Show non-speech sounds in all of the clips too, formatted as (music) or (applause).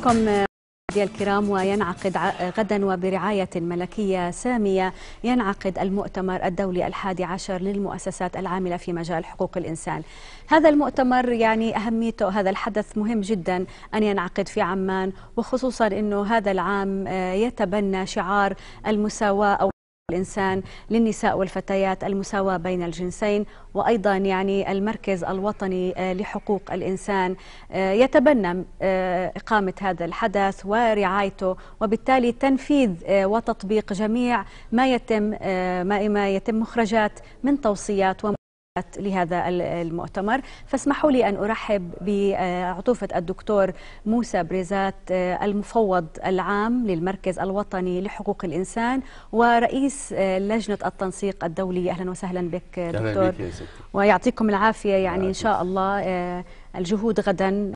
بكم مشاهدي الكرام وينعقد غدا وبرعاية ملكية سامية ينعقد المؤتمر الدولي الحادي عشر للمؤسسات العاملة في مجال حقوق الإنسان هذا المؤتمر يعني أهميته هذا الحدث مهم جدا أن ينعقد في عمان وخصوصا أنه هذا العام آه، يتبنى شعار المساواة أو الإنسان للنساء والفتيات المساواة بين الجنسين وأيضا يعني المركز الوطني آه، لحقوق الإنسان آه، يتبنى آه، إقامة هذا الحدث ورعايته وبالتالي تنفيذ وتطبيق جميع ما يتم ما يتم مخرجات من توصيات لهذا المؤتمر فاسمحوا لي أن أرحب بعطوفة الدكتور موسى بريزات آه، المفوض العام للمركز الوطني لحقوق الإنسان ورئيس آه، لجنة التنسيق الدولي أهلا وسهلا بك دكتور ويعطيكم العافية يعني إن شاء الله آه، الجهود غدا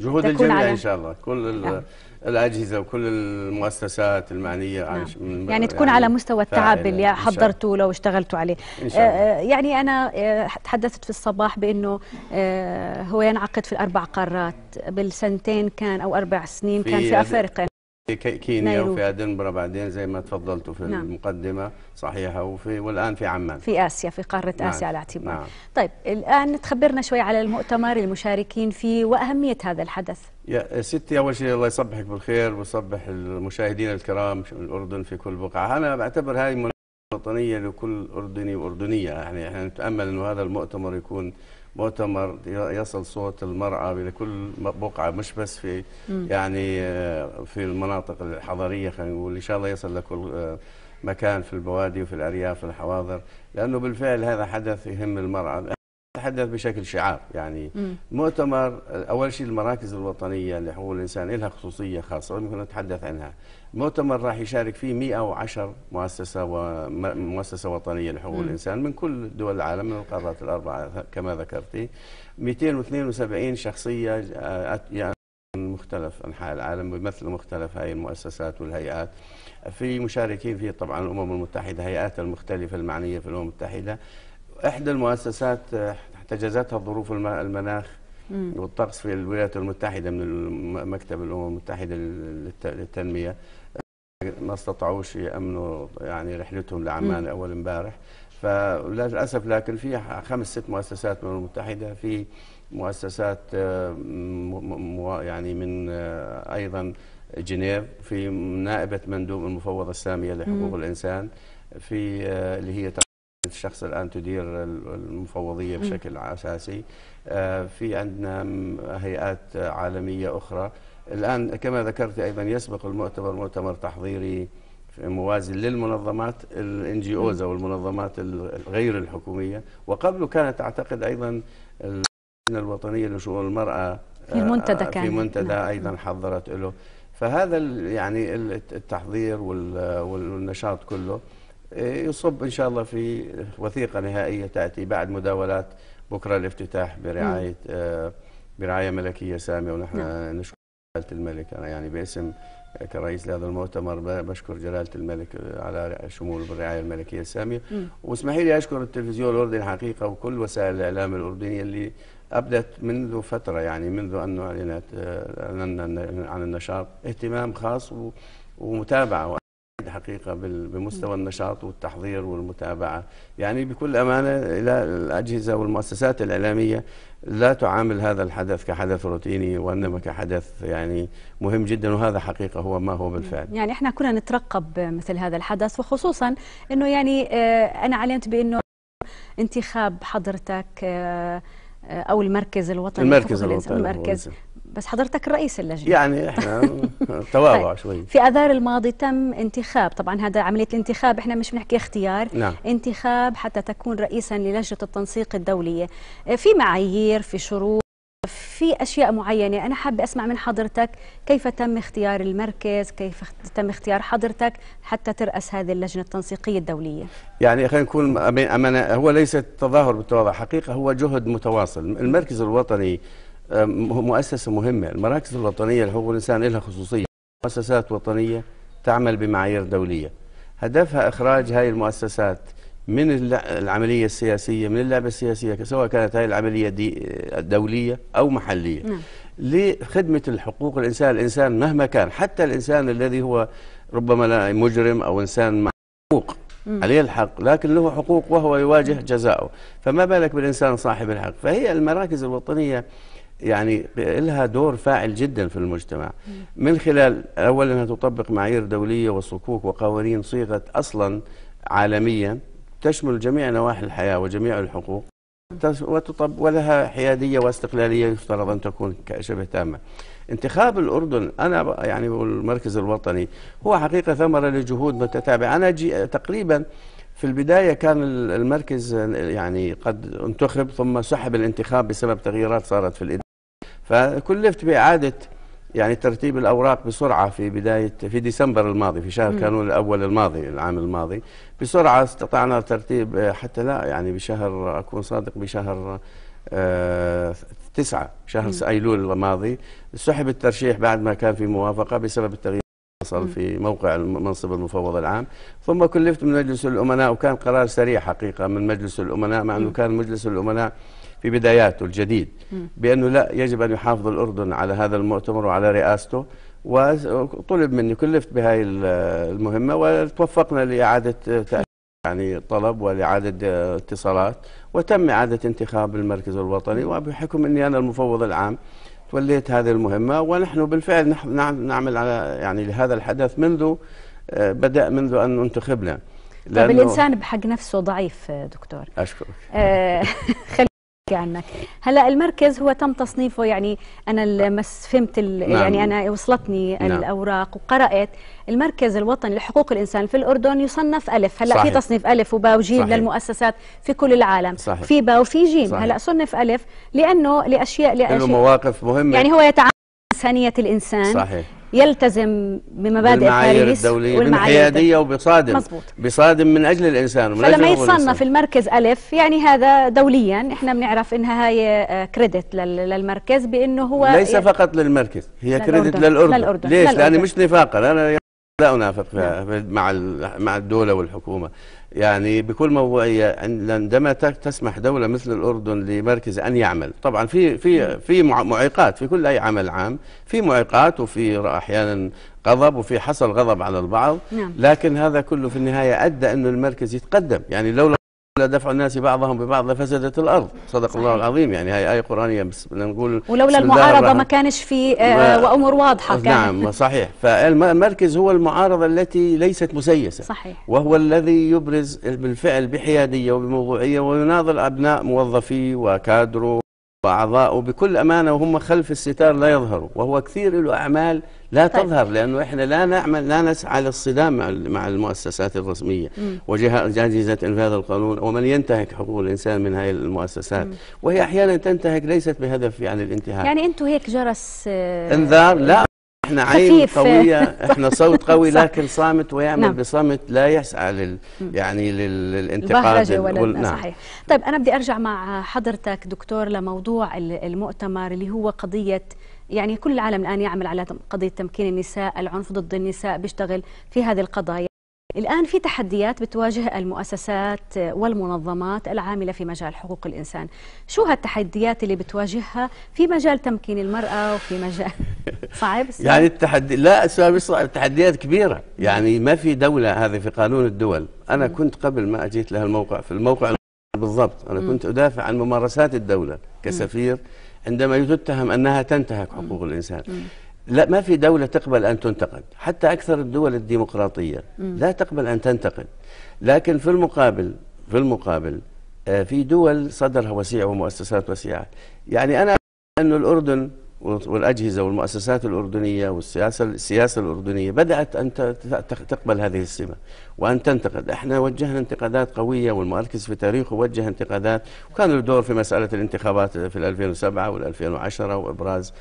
جهود الجميع ان شاء الله كل نعم. الاجهزه وكل المؤسسات المعنيه نعم. يعني تكون يعني على مستوى التعب اللي حضرتوا لو اشتغلتوا عليه إن شاء الله. آه،, آه يعني انا آه تحدثت في الصباح بانه آه هو ينعقد في الاربع قارات بالسنتين كان او اربع سنين كان في افريقيا كينيا نيروبي. وفي ادنبرا بعدين زي ما تفضلتوا في نعم. المقدمه صحيحه وفي والان في عمان في اسيا في قاره نعم. اسيا على اعتبار نعم. طيب الان تخبرنا شوي على المؤتمر المشاركين فيه واهميه هذا الحدث يا ستي اول شيء الله يصبحك بالخير ويصبح المشاهدين الكرام الاردن في كل بقعه انا بعتبر هذه وطنيه لكل اردني واردنيه يعني احنا نتامل انه هذا المؤتمر يكون مؤتمر يصل صوت المرأة لكل بقعة مش بس في يعني آه، في المناطق الحضرية خلينا نقول إن شاء الله يصل لكل آه، مكان في البوادي وفي الأرياف والحواضر لأنه بالفعل هذا حدث يهم المرأة نتحدث بشكل شعار يعني مم. مؤتمر اول شيء المراكز الوطنيه لحقوق الانسان لها خصوصيه خاصه ممكن نتحدث عنها مؤتمر راح يشارك فيه 110 مؤسسه ومؤسسه وطنيه لحقوق الانسان من كل دول العالم من القارات الاربعه كما ذكرتي 272 شخصيه آه، يعني من مختلف انحاء العالم بيمثلوا مختلف هذه المؤسسات والهيئات في مشاركين فيه طبعا الامم المتحده هيئات المختلفه المعنيه في الامم المتحده إحدى المؤسسات احتجزتها ظروف المناخ والطقس في الولايات المتحدة من مكتب الأمم المتحدة للتنمية ما استطاعوش يأمنوا يعني رحلتهم لعمان أول امبارح فللأسف لكن في خمس ست مؤسسات من الأمم المتحدة في مؤسسات آه، يعني من آه، أيضا جنيف في نائبة مندوب المفوضه السامية لحقوق الإنسان في آه، اللي هي الشخص الآن تدير المفوضية بشكل أساسي آه، في عندنا هيئات عالمية أخرى الآن كما ذكرت أيضا يسبق المؤتمر مؤتمر تحضيري موازي للمنظمات الان جي اوز او المنظمات الغير الحكوميه وقبله كانت اعتقد ايضا اللجنه الوطنيه لشؤون المراه في آه، منتدى كان في منتدى نعم. ايضا حضرت له فهذا يعني التحضير والنشاط كله إيه، يصب إن شاء الله في وثيقة نهائية تأتي بعد مداولات بكرة الافتتاح برعاية آه، برعاية ملكية سامية ونحن نعم. نشكر جلالة الملك أنا يعني باسم آه، كرئيس لهذا المؤتمر بشكر جلالة الملك آه، على شموله بالرعاية الملكية السامية واسمحي لي أشكر التلفزيون الأردني الحقيقة وكل وسائل الإعلام الأردنية اللي أبدت منذ فترة يعني منذ أن أعلنت عن النشاط اهتمام خاص ومتابعة حقيقة بمستوى النشاط والتحضير والمتابعة يعني بكل أمانة إلى الأجهزة والمؤسسات الإعلامية لا تعامل هذا الحدث كحدث روتيني وإنما كحدث يعني مهم جدا وهذا حقيقة هو ما هو بالفعل يعني إحنا كنا نترقب مثل هذا الحدث وخصوصا أنه يعني آه، أنا علمت بأنه انتخاب حضرتك آه، آه، أو المركز الوطني المركز الوطني المركز بس حضرتك رئيس اللجنه يعني احنا (laughs) تواضع طيب. شوي في اذار الماضي تم انتخاب طبعا هذا عمليه الانتخاب احنا مش بنحكي اختيار نعم. انتخاب حتى تكون رئيسا للجنه التنسيق الدوليه في معايير في شروط في اشياء معينه انا حابه اسمع من حضرتك كيف تم اختيار المركز كيف تم اختيار حضرتك حتى تراس هذه اللجنه التنسيقيه الدوليه يعني خلينا نكون امانه هو ليس تظاهر بالتواضع حقيقه هو جهد متواصل المركز الوطني آه، مؤسسة مهمة المراكز الوطنية لحقوق الإنسان لها خصوصية مؤسسات وطنية تعمل بمعايير دولية هدفها إخراج هاي المؤسسات من العملية السياسية من اللعبة السياسية سواء كانت هاي العملية دي دولية أو محلية نعم. لخدمة الحقوق الإنسان الإنسان مهما كان حتى الإنسان الذي هو ربما لا مجرم أو إنسان مع حقوق عليه الحق لكن له حقوق وهو يواجه جزاؤه فما بالك بالإنسان صاحب الحق فهي المراكز الوطنية يعني لها دور فاعل جدا في المجتمع من خلال أولا أنها تطبق معايير دولية وصكوك وقوانين صيغت أصلا عالميا تشمل جميع نواحي الحياة وجميع الحقوق وتطب ولها حيادية واستقلالية يفترض أن تكون شبه تامة انتخاب الأردن أنا يعني والمركز الوطني هو حقيقة ثمرة لجهود متتابعة أنا جي تقريبا في البداية كان المركز يعني قد انتخب ثم سحب الانتخاب بسبب تغييرات صارت في الإدارة فكلفت بإعادة يعني ترتيب الأوراق بسرعة في بداية في ديسمبر الماضي في شهر كانون الأول الماضي العام الماضي بسرعة استطعنا ترتيب آه، حتى لا يعني بشهر أكون صادق بشهر آه تسعة شهر أيلول الماضي سحب الترشيح بعد ما كان في موافقة بسبب التغيير حصل في موقع منصب المفوض العام ثم كلفت من مجلس الأمناء وكان قرار سريع حقيقة من مجلس الأمناء مع أنه كان مجلس الأمناء في بداياته الجديد بأنه لا يجب أن يحافظ الأردن على هذا المؤتمر وعلى رئاسته وطلب مني كلفت بهاي المهمة وتوفقنا لإعادة يعني طلب ولإعادة اتصالات وتم إعادة انتخاب المركز الوطني وبحكم أني أنا المفوض العام توليت هذه المهمة ونحن بالفعل نعمل على يعني لهذا الحدث منذ آه، بدأ منذ أن انتخبنا طيب الإنسان بحق نفسه ضعيف آه، دكتور أشكرك آه، (laughs) نحكي عنك هلا المركز هو تم تصنيفه يعني انا لما فهمت نعم. يعني انا وصلتني نعم. الاوراق وقرات المركز الوطني لحقوق الانسان في الاردن يصنف الف هلا صحيح. في تصنيف الف وباء وجيم صحيح. للمؤسسات في كل العالم صحيح. في باء وفي جيم هلا صنف الف لانه لاشياء لاشياء لأنه مواقف مهمه يعني هو يتعامل إنسانية الإنسان صحيح. يلتزم بمبادئ باريس الدولية بالحيادية وبصادم مزبوط. بصادم من أجل الإنسان ومن فلما يصنف المركز ألف يعني هذا دوليا إحنا بنعرف إنها هي كريدت للمركز بأنه هو ليس فقط للمركز هي كريدت للأردن. للأردن ليش؟ لأني مش نفاقا أنا لا أنافق نعم. مع مع الدولة والحكومة يعني بكل موضوعية عندما تسمح دولة مثل الأردن لمركز أن يعمل طبعا في في في معيقات في كل أي عمل عام في معيقات وفي أحيانا غضب وفي حصل غضب على البعض نعم. لكن هذا كله في النهاية أدى أن المركز يتقدم يعني لو دفع الناس بعضهم ببعض لفسدت الارض صدق الله العظيم يعني هاي ايه قرانيه بس نقول ولولا المعارضه ما كانش في آه، وامور واضحه كان نعم صحيح فالمركز هو المعارضه التي ليست مسيسه صحيح وهو الذي يبرز بالفعل بحياديه وبموضوعيه ويناضل ابناء موظفيه وكادره وأعضاء بكل أمانة وهم خلف الستار لا يظهروا وهو كثير له أعمال لا طيب. تظهر لأنه إحنا لا نعمل لا نسعى للصدام مع المؤسسات الرسمية وجاجزة إنفاذ القانون ومن ينتهك حقوق الإنسان من هذه المؤسسات مم. وهي أحيانا تنتهك ليست بهدف يعني الانتهاك يعني أنتوا هيك جرس آه، انذار لا احنا عين قويه احنا صوت قوي لكن صامت ويعمل نعم. بصمت لا يسعى لل يعني للانتقاد ولا نعم. صحيح طيب انا بدي ارجع مع حضرتك دكتور لموضوع المؤتمر اللي هو قضيه يعني كل العالم الان يعمل على قضيه تمكين النساء العنف ضد النساء بيشتغل في هذه القضايا الآن في تحديات بتواجه المؤسسات والمنظمات العاملة في مجال حقوق الإنسان شو هالتحديات اللي بتواجهها في مجال تمكين المرأة وفي مجال (laughs) صعب يعني التحدي لا صعب التحديات كبيرة يعني ما في دولة هذه في قانون الدول أنا كنت قبل ما أجيت لهالموقع في الموقع بالضبط أنا كنت أدافع عن ممارسات الدولة كسفير عندما تتهم أنها تنتهك حقوق الإنسان لا ما في دولة تقبل أن تنتقد حتى أكثر الدول الديمقراطية لا تقبل أن تنتقد لكن في المقابل في المقابل آه، في دول صدرها وسيع ومؤسسات وسيعة يعني أنا أن الأردن والأجهزة والمؤسسات الأردنية والسياسة السياسة الأردنية بدأت أن تقبل هذه السمة وأن تنتقد احنا وجهنا انتقادات قوية والمركز في تاريخه وجه انتقادات وكان له دور في مسألة الانتخابات في 2007 وال2010 وإبراز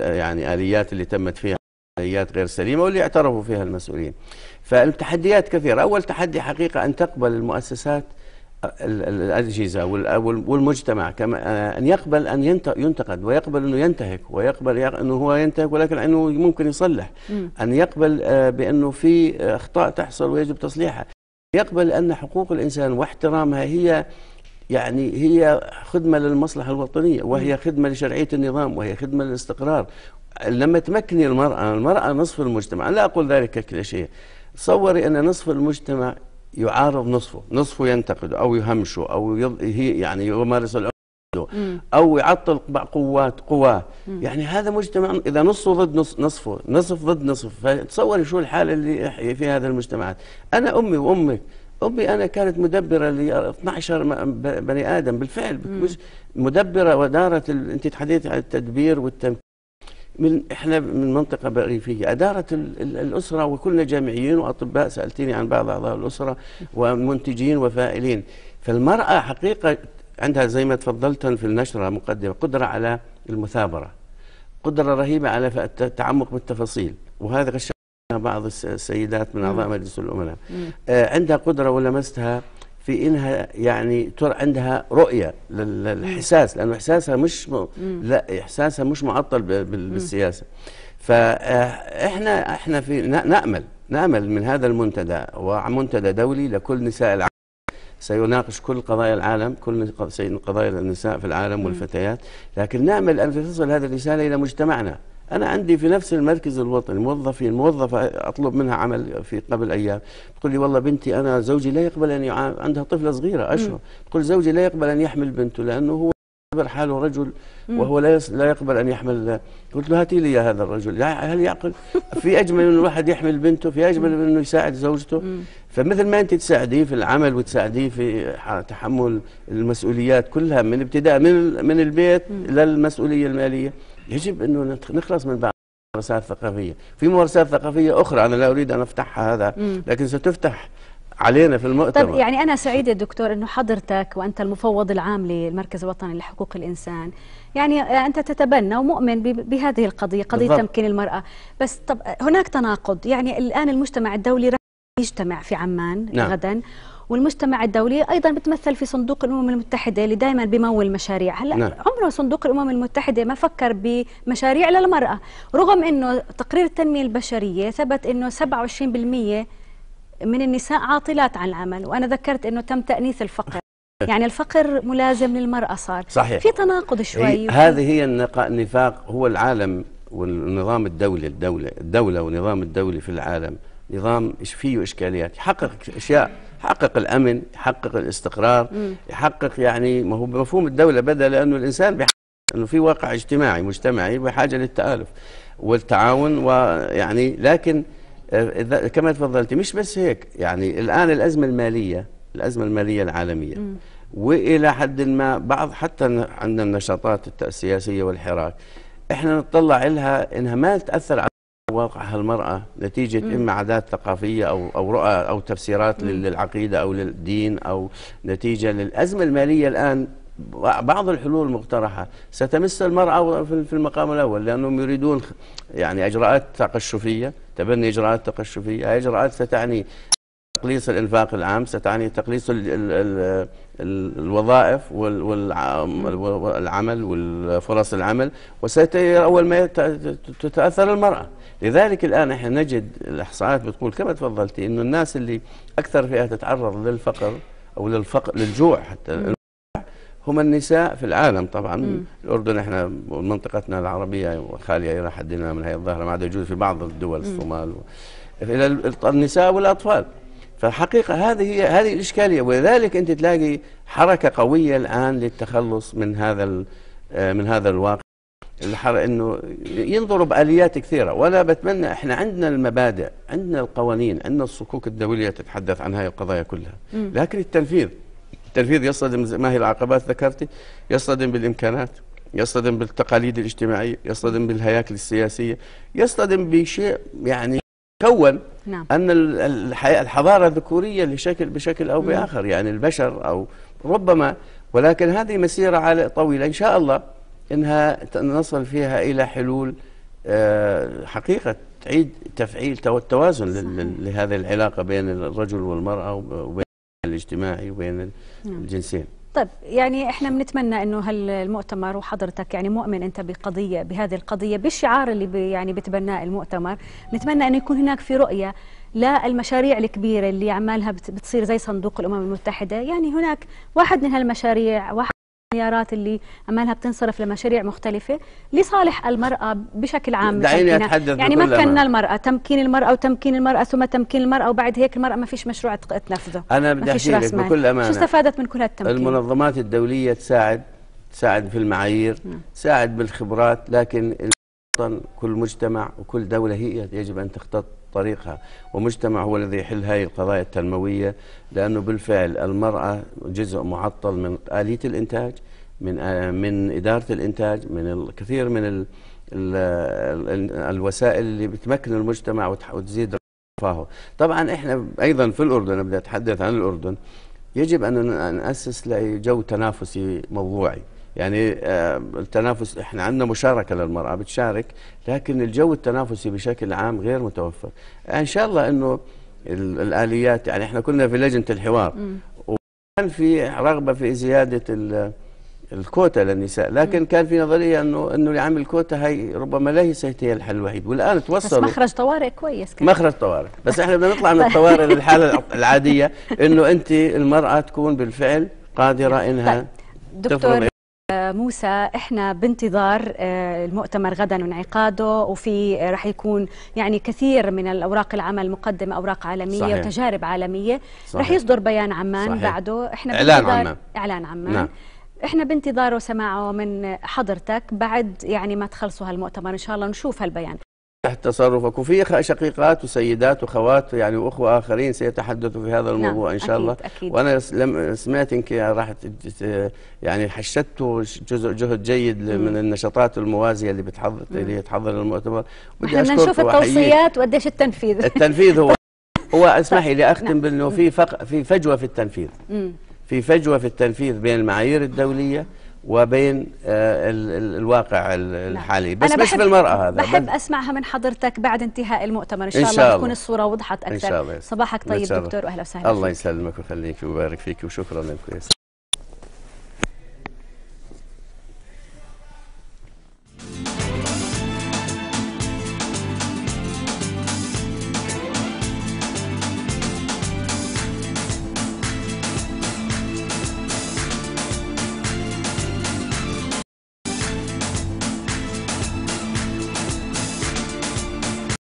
يعني آليات اللي تمت فيها آليات غير سليمة واللي اعترفوا فيها المسؤولين فالتحديات كثيرة أول تحدي حقيقة أن تقبل المؤسسات الأجهزة والمجتمع كما آه، أن يقبل أن ينتقد ويقبل أنه ينتهك ويقبل أنه هو ينتهك ولكن أنه ممكن يصلح أن يقبل آه، بأنه في أخطاء تحصل ويجب تصليحها يقبل أن حقوق الإنسان واحترامها هي يعني هي خدمة للمصلحة الوطنية وهي خدمة لشرعية النظام وهي خدمة للاستقرار لما تمكني المرأة المرأة نصف المجتمع لا أقول ذلك كل شيء تصوري أن نصف المجتمع يعارض نصفه نصفه ينتقده أو يهمشه أو يض... يعني يمارس أو يعطل قوات قواه يعني هذا مجتمع إذا نصه ضد نص نصفه نصف ضد نصف فتصوري شو الحالة اللي يحيي فيها هذا المجتمعات أنا أمي وأمك أمي أنا كانت مدبرة ل 12 بني آدم بالفعل مدبرة ودارت أنت تحديث عن التدبير والتمكين من احنا من منطقه ريفيه ادارت الاسره وكلنا جامعيين واطباء سالتني عن بعض اعضاء الاسره ومنتجين وفائلين فالمراه حقيقه عندها زي ما تفضلت في النشره مقدمه قدره على المثابره قدره رهيبه على التعمق بالتفاصيل وهذا غشنا بعض السيدات من اعضاء نعم. مجلس الامناء نعم. آه، عندها قدره ولمستها في انها يعني ترى عندها رؤيه للاحساس لانه احساسها مش م... لا احساسها مش معطل بالسياسه فاحنا آه، احنا في نامل نامل من هذا المنتدى ومنتدى دولي لكل نساء العالم سيناقش كل قضايا العالم كل قضايا النساء في العالم والفتيات لكن نامل ان تصل هذه الرساله الى مجتمعنا أنا عندي في نفس المركز الوطني موظفين موظفة أطلب منها عمل في قبل أيام تقول لي والله بنتي أنا زوجي لا يقبل أن يعامل عندها طفلة صغيرة أشهر تقول زوجي لا يقبل أن يحمل بنته لأنه هو يعتبر حاله رجل وهو لا لا يقبل ان يحمل قلت له هاتي لي هذا الرجل هل يعقل في اجمل انه الواحد يحمل بنته في اجمل انه يساعد زوجته فمثل ما انت تساعديه في العمل وتساعديه في تحمل المسؤوليات كلها من ابتداء من من البيت للمسؤوليه الماليه يجب أنه نخلص من بعض الممارسات الثقافيه، في ممارسات ثقافية أخرى أنا لا أريد أن أفتحها هذا لكن ستفتح علينا في المؤتمر طب يعني أنا سعيدة دكتور أنه حضرتك وأنت المفوض العام للمركز الوطني لحقوق الإنسان يعني أنت تتبنى ومؤمن بهذه القضية قضية بالضبط. تمكين المرأة بس طب هناك تناقض يعني الآن المجتمع الدولي راح يجتمع في عمان نعم. غدا والمجتمع الدولي ايضا بتمثل في صندوق الامم المتحده اللي دائما بيمول مشاريع هلا نعم. عمره صندوق الامم المتحده ما فكر بمشاريع للمراه رغم انه تقرير التنميه البشريه ثبت انه 27% من النساء عاطلات عن العمل وانا ذكرت انه تم تانيث الفقر (laughs) يعني الفقر ملازم للمرأة صار صحيح في تناقض شوي هي هذه هي النفاق هو العالم والنظام الدولي الدولة الدولة والنظام الدولي في العالم نظام فيه اشكاليات يحقق اشياء يحقق الامن يحقق الاستقرار يحقق يعني ما هو بمفهوم الدوله بدا لانه الانسان بيحقق انه في واقع اجتماعي مجتمعي بحاجه للتالف والتعاون ويعني لكن آه، كما تفضلتي مش بس هيك يعني الان الازمه الماليه الازمه الماليه العالميه والى حد ما بعض حتى عندنا النشاطات السياسيه والحراك احنا نطلع لها انها ما تاثر على واقعها المرأة نتيجة مم. إما عادات ثقافية أو أو رؤى أو تفسيرات مم. للعقيدة أو للدين أو نتيجة للأزمة المالية الآن بعض الحلول المقترحة ستمس المرأة في المقام الأول لأنهم يريدون يعني إجراءات تقشفية تبني إجراءات تقشفية إجراءات ستعني تقليص الانفاق العام ستعني تقليص الـ الـ الـ الوظائف والعمل والفرص العمل وسيتأتي أول ما تتأثر المرأة لذلك الآن احنا نجد الإحصاءات بتقول كما تفضلتي أنه الناس اللي أكثر فئة تتعرض للفقر أو للفقر للجوع حتى هم النساء في العالم طبعا مم. الاردن احنا منطقتنا العربيه خاليه الى حد ما من هذه الظاهره ما عدا يوجد في بعض الدول الصومال و... الى النساء والاطفال فالحقيقة هذه هي هذه الإشكالية ولذلك أنت تلاقي حركة قوية الآن للتخلص من هذا آه، من هذا الواقع الحر انه ينظروا باليات كثيره وانا بتمنى احنا عندنا المبادئ عندنا القوانين عندنا الصكوك الدوليه تتحدث عن هاي القضايا كلها لكن التنفيذ التنفيذ يصطدم ما هي العقبات ذكرتي يصطدم بالامكانات يصطدم بالتقاليد الاجتماعيه يصطدم بالهياكل السياسيه يصطدم بشيء يعني تكون نعم. أن الحضارة الذكورية لشكل بشكل أو بآخر يعني البشر أو ربما ولكن هذه مسيرة على طويلة إن شاء الله إنها نصل فيها إلى حلول آه، حقيقة تعيد تفعيل التوازن صحيح. لهذه العلاقة بين الرجل والمرأة وبين الاجتماعي وبين نعم. الجنسين طيب يعني احنا بنتمنى انه هالمؤتمر وحضرتك يعني مؤمن انت بقضيه بهذه القضيه بالشعار اللي بي يعني بتبناه المؤتمر نتمنى انه يكون هناك في رؤيه للمشاريع الكبيره اللي عمالها بتصير زي صندوق الامم المتحده يعني هناك واحد من هالمشاريع واحد المليارات اللي عمالها بتنصرف لمشاريع مختلفة لصالح المرأة بشكل عام دعيني أتحدث يعني مكننا المرأة تمكين المرأة وتمكين المرأة ثم تمكين المرأة وبعد هيك المرأة ما فيش مشروع تنفذه أنا بدي أحكي لك بكل أمانة شو استفادت من كل هالتمكين المنظمات الدولية تساعد تساعد في المعايير نعم. تساعد بالخبرات لكن كل مجتمع وكل دولة هي يجب أن تختط طريقها ومجتمع هو الذي يحل هذه القضايا التنموية لأنه بالفعل المرأة جزء معطل من آلية الإنتاج من من إدارة الإنتاج من الكثير من الـ الـ الـ الوسائل اللي بتمكن المجتمع وتزيد رفاهه طبعا احنا أيضا في الأردن بدي أتحدث عن الأردن يجب أن نأسس لجو تنافسي موضوعي يعني آه، التنافس احنا عندنا مشاركه للمراه بتشارك لكن الجو التنافسي بشكل عام غير متوفر ان شاء الله انه الاليات يعني احنا كنا في لجنه الحوار وكان في رغبه في زياده الكوتا للنساء لكن كان في نظريه انه انه اللي عامل الكوتا هي ربما ليست هي الحل الوحيد والان توصل بس مخرج طوارئ كويس كان مخرج طوارئ بس احنا بدنا نطلع من الطوارئ (laughs) للحاله العاديه انه انت المراه تكون بالفعل قادره طيب، انها دكتور آه، موسى احنا بانتظار آه، المؤتمر غدا وانعقاده وفي آه، راح يكون يعني كثير من الاوراق العمل مقدمه اوراق عالميه صحيح. وتجارب عالميه صحيح. راح يصدر بيان عمان صحيح. بعده احنا اعلان عمان اعلان عمان نعم. احنا بانتظاره سماعه من حضرتك بعد يعني ما تخلصوا هالمؤتمر ان شاء الله نشوف هالبيان تحت تصرفك وفي شقيقات وسيدات وخوات يعني واخوه اخرين سيتحدثوا في هذا نعم، الموضوع نعم ان شاء الله أكيد أكيد. وانا لم سمعت انك راح يعني حشدت جزء جهد جيد مم. من النشاطات الموازيه اللي بتحضر اللي تحضر المؤتمر بدي نشوف التوصيات وقديش التنفيذ (laughs) التنفيذ هو هو اسمحي طيب، لي اختم نعم. بانه في فق في فجوه في التنفيذ مم. في فجوه في التنفيذ بين المعايير الدوليه وبين آه، الواقع نعم. الحالي بس مش بالمرأة هذا بحب أسمعها من حضرتك بعد انتهاء المؤتمر إن شاء, إن شاء الله تكون الصورة وضحت أكثر إن شاء الله. صباحك طيب دكتور وأهلا وسهلا الله يسلمك ويخليك ويبارك فيك وشكرا لك